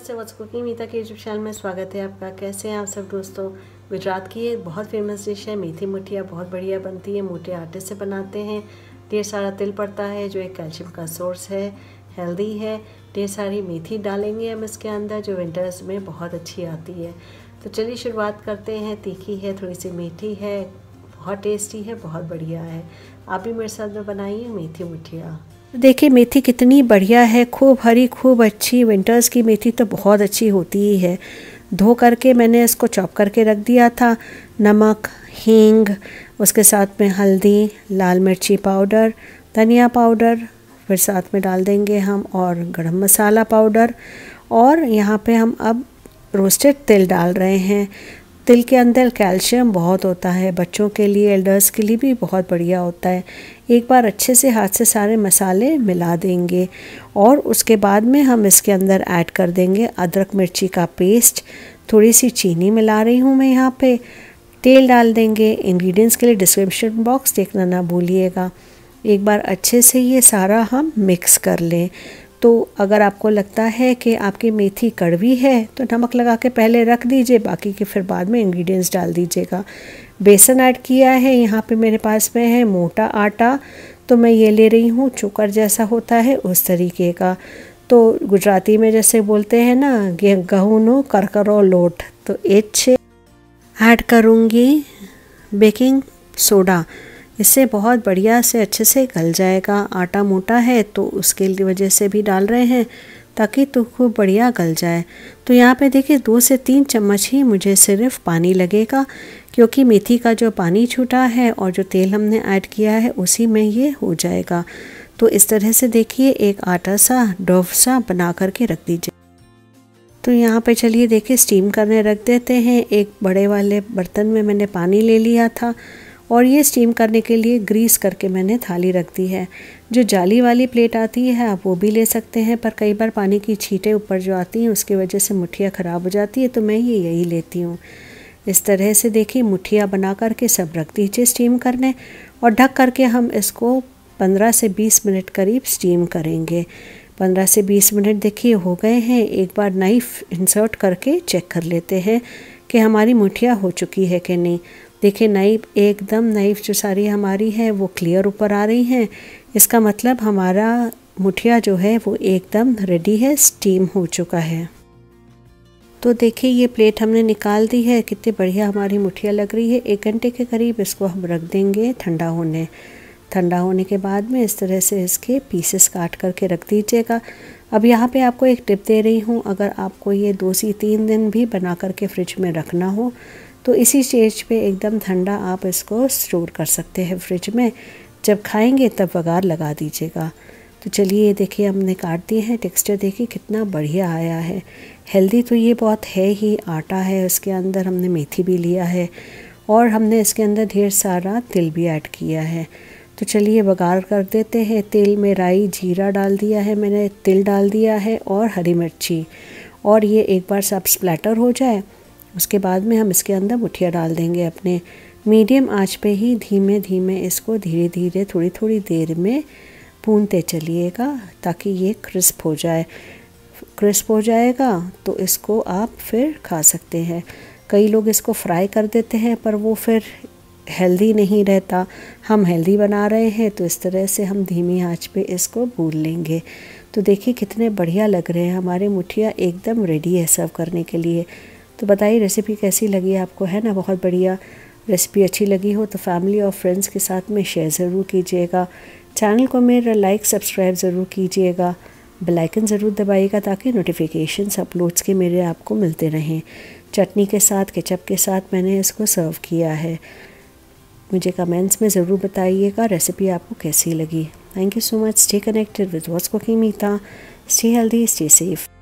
नमस्ते watts cooking मीता के YouTube channel में स्वागत है आपका कैसे हैं आप सब दोस्तों गुजरात की एक बहुत फेमस डिश है मेथी मुठिया बहुत बढ़िया बनती है मोटे आटे से बनाते हैं ढेर सारा तिल पड़ता है जो एक कैल्शियम का सोर्स है हेल्दी है ढेर सारी मेथी डालेंगे हम इसके अंदर जो विंटर्स में बहुत अच्छी आती है तो चलिए शुरुआत करते हैं तीखी है थोड़ी सी मीठी है बहुत टेस्टी है बहुत बढ़िया है आप भी मेरे साथ में बनाइए मेथी मुठिया तो देखिए मेथी कितनी बढ़िया है खूब हरी खूब अच्छी विंटर्स की मेथी तो बहुत अच्छी होती ही है धो करके मैंने इसको चॉप करके रख दिया था नमक हींग उसके साथ में हल्दी लाल मिर्ची पाउडर धनिया पाउडर फिर साथ में डाल देंगे हम और गरम मसाला पाउडर और यहाँ पे हम अब रोस्टेड तिल डाल रहे हैं तिल के अंदर कैल्शियम बहुत होता है बच्चों के लिए एल्डर्स के लिए भी बहुत बढ़िया होता है एक बार अच्छे से हाथ से सारे मसाले मिला देंगे और उसके बाद में हम इसके अंदर ऐड कर देंगे अदरक मिर्ची का पेस्ट थोड़ी सी चीनी मिला रही हूँ मैं यहाँ पे तेल डाल देंगे इंग्रेडिएंट्स के लिए डिस्क्रिप्शन बॉक्स देखना ना भूलिएगा एक बार अच्छे से ये सारा हम मिक्स कर लें तो अगर आपको लगता है कि आपकी मेथी कड़वी है तो नमक लगा के पहले रख दीजिए बाकी के फिर बाद में इंग्रेडिएंट्स डाल दीजिएगा बेसन ऐड किया है यहाँ पे मेरे पास में है मोटा आटा तो मैं ये ले रही हूँ चोकर जैसा होता है उस तरीके का तो गुजराती में जैसे बोलते हैं ना गहूनो करकरो लोट तो एच ऐड करूँगी बेकिंग सोडा इससे बहुत बढ़िया से अच्छे से गल जाएगा आटा मोटा है तो उसके वजह से भी डाल रहे हैं ताकि तो खूब बढ़िया गल जाए तो यहाँ पे देखिए दो से तीन चम्मच ही मुझे सिर्फ पानी लगेगा क्योंकि मेथी का जो पानी छूटा है और जो तेल हमने ऐड किया है उसी में ये हो जाएगा तो इस तरह से देखिए एक आटा सा डोव सा बना करके रख दीजिए तो यहाँ पे चलिए देखिए स्टीम करने रख देते हैं एक बड़े वाले बर्तन में मैंने पानी ले लिया था और ये स्टीम करने के लिए ग्रीस करके मैंने थाली रख दी है जो जाली वाली प्लेट आती है आप वो भी ले सकते हैं पर कई बार पानी की छीटें ऊपर जो आती हैं उसकी वजह से मुठिया ख़राब हो जाती है तो मैं ये यही लेती हूँ इस तरह से देखिए मुठिया बना करके सब रख दीजिए स्टीम करने और ढक करके हम इसको 15 से 20 मिनट करीब स्टीम करेंगे 15 से 20 मिनट देखिए हो गए हैं एक बार नाइफ़ इंसर्ट करके चेक कर लेते हैं कि हमारी मुठिया हो चुकी है कि नहीं देखिए नाइफ एकदम नाइफ जो सारी हमारी है वो क्लियर ऊपर आ रही हैं इसका मतलब हमारा मुठिया जो है वो एकदम रेडी है स्टीम हो चुका है तो देखिए ये प्लेट हमने निकाल दी है कितनी बढ़िया हमारी मुठिया लग रही है एक घंटे के करीब इसको हम रख देंगे ठंडा होने ठंडा होने के बाद में इस तरह से इसके पीसेस काट करके रख दीजिएगा अब यहाँ पे आपको एक टिप दे रही हूँ अगर आपको ये दो से तीन दिन भी बना करके फ्रिज में रखना हो तो इसी स्टेज पे एकदम ठंडा आप इसको स्टोर कर सकते हैं फ्रिज में जब खाएंगे तब वगार लगा दीजिएगा तो चलिए ये देखिए हमने काट दिए हैं टेक्सचर देखिए कितना बढ़िया आया है हेल्दी तो ये बहुत है ही आटा है उसके अंदर हमने मेथी भी लिया है और हमने इसके अंदर ढेर सारा तिल भी ऐड किया है तो चलिए बघार कर देते हैं तेल में राई जीरा डाल दिया है मैंने तिल डाल दिया है और हरी मिर्ची और ये एक बार सब स्प्लैटर हो जाए उसके बाद में हम इसके अंदर मुठिया डाल देंगे अपने मीडियम आंच पे ही धीमे धीमे इसको धीरे धीरे थोड़ी थोड़ी देर में भूनते चलिएगा ताकि ये क्रिस्प हो जाए क्रिस्प हो जाएगा तो इसको आप फिर खा सकते हैं कई लोग इसको फ्राई कर देते हैं पर वो फिर हेल्दी नहीं रहता हम हेल्दी बना रहे हैं तो इस तरह से हम धीमी आंच पे इसको भून लेंगे तो देखिए कितने बढ़िया लग रहे हैं हमारे मुठिया एकदम रेडी है सर्व करने के लिए तो बताइए रेसिपी कैसी लगी आपको है ना बहुत बढ़िया रेसिपी अच्छी लगी हो तो फैमिली और फ्रेंड्स के साथ में शेयर ज़रूर कीजिएगा चैनल को मेरा लाइक सब्सक्राइब ज़रूर कीजिएगा बेल आइकन ज़रूर दबाइएगा ताकि नोटिफिकेशंस अपलोड्स के मेरे आपको मिलते रहें चटनी के साथ केचप के साथ मैंने इसको सर्व किया है मुझे कमेंट्स में ज़रूर बताइएगा रेसिपी आपको कैसी लगी thank you so much stay connected with what's cooking Meeta stay healthy stay safe